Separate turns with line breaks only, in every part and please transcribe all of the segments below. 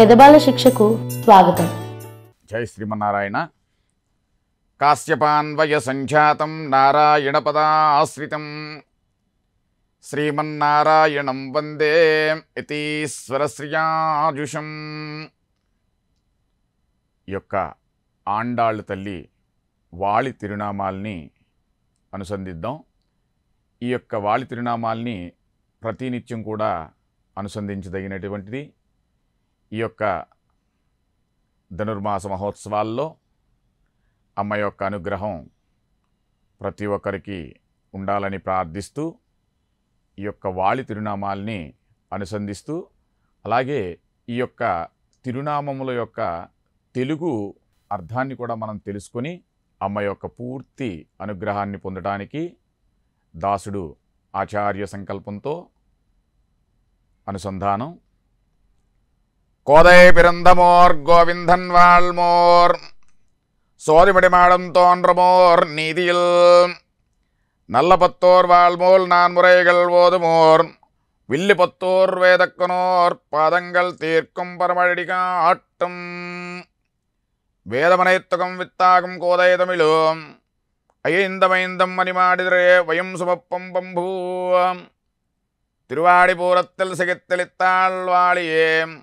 పెదబాల శిక్షకు స్వాగతం జై శ్రీమన్నారాయణ కాశ్యపాన్వయ సంఖ్యాతం నారాయణ పదాశ్రితం శ్రీమన్నారాయణం వందే ఈ యొక్క ఆండాళ్ళు తల్లి వాళి తిరునామాల్ని అనుసంధిద్దాం ఈ యొక్క వాళి తిరునామాల్ని ప్రతినిత్యం కూడా అనుసంధించదగినటువంటిది ఈ యొక్క ధనుర్మాస మహోత్సవాల్లో అమ్మ యొక్క అనుగ్రహం ప్రతి ఒక్కరికి ఉండాలని ప్రార్థిస్తూ ఈ యొక్క వాళి తిరునామాల్ని అనుసంధిస్తూ అలాగే ఈ యొక్క తిరునామముల యొక్క తెలుగు అర్థాన్ని కూడా మనం తెలుసుకొని అమ్మ యొక్క పూర్తి అనుగ్రహాన్ని పొందడానికి దాసుడు ఆచార్య సంకల్పంతో అనుసంధానం கோதை பிறந்தமோர் கோவிந்தன் வாழ்மோர் சோதிமடிமாடம் தோன்றமோர் நீதியில் நல்ல பத்தோர் வாழ்மோல் நான் முறைகள் ஓதுமோர் வில்லு பத்தோர் வேதக்கனோர் பாதங்கள் தீர்க்கும் பரமழடி காட்டும் வேதமனைத்துகம் வித்தாகும் கோதை தமிழும் ஐந்தமைந்தம் மணிமாடிதரே வயம் சுமப்பம் பம்பூவம் திருவாடிபூரத்தில் சிகித்தளித்தாள் வாழியேம்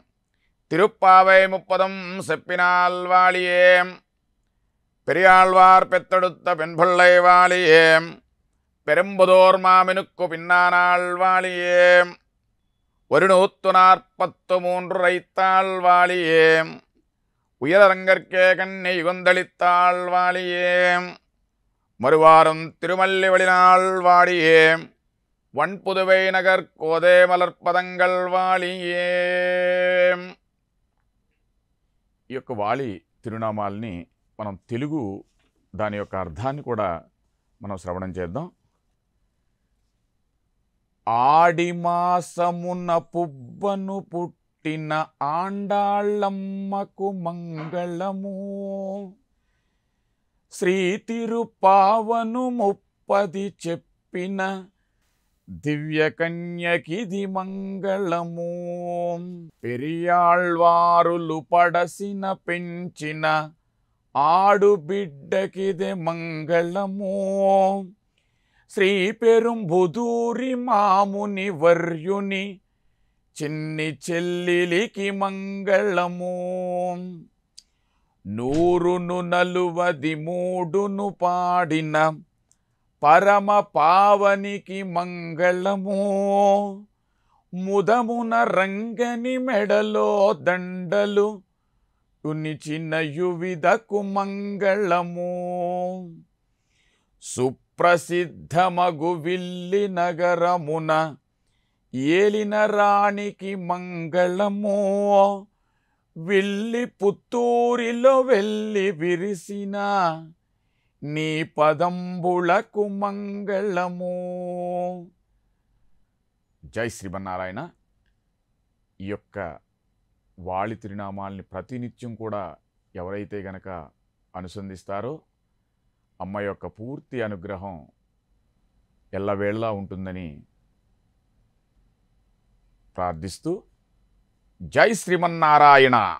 திருப்பாவை முப்பதும் செப்பினால் வாழியே பெரியாழ்வார் பெத்தெடுத்த பெண்பிள்ளை வாழியே பெரும்புதோர் மாமினுக்கு பின்னானாள் வாழியே ஒரு நூற்று நாற்பத்து மூன்று ரைத்தாள் வாழியே உயரங்கற்கே கண்ணை யுகந்தளித்தாள் வாழியே மறுவாரம் திருமல்லி வழினாள் வாழியே வன்புதுவை நகர் கோதே மலர்பதங்கள் வாழியே ఈ యొక్క వాళి తిరునామాల్ని మనం తెలుగు దాని యొక్క అర్థాన్ని కూడా మనం శ్రవణం చేద్దాం ఆడిమాసమున పుబ్బను పుట్టిన ఆండాళ్ళమ్మకు మంగళము శ్రీ తిరుపావను ముప్పది చెప్పిన దివ్యకన్యకిది మంగళము పెరియాళ్వారులు పడసిన పెంచిన ఆడుబిడ్డకిది మంగళము శ్రీ పెరుంబుదూరి మాముని వర్యుని చిన్ని చెల్లిలికి మంగళము నూరును నలువది మూడును పాడిన పరమ పావనికి మంగళము ముదమున రంగని మెడలో దండలు చిన్న యువిదకు మంగళము సుప్రసిద్ధమగు విల్లి నగరమున ఏలిన రాణికి మంగళము విల్లి పుత్తూరిలో వెళ్ళి విరిసిన నీ పదంబులకు మంగళము జై శ్రీమన్నారాయణ ఈ యొక్క వాళి తిరునామాల్ని ప్రతినిత్యం కూడా ఎవరైతే గనక అనుసంధిస్తారో అమ్మ యొక్క పూర్తి అనుగ్రహం ఎల్లవేళలా ఉంటుందని ప్రార్థిస్తూ జై శ్రీమన్నారాయణ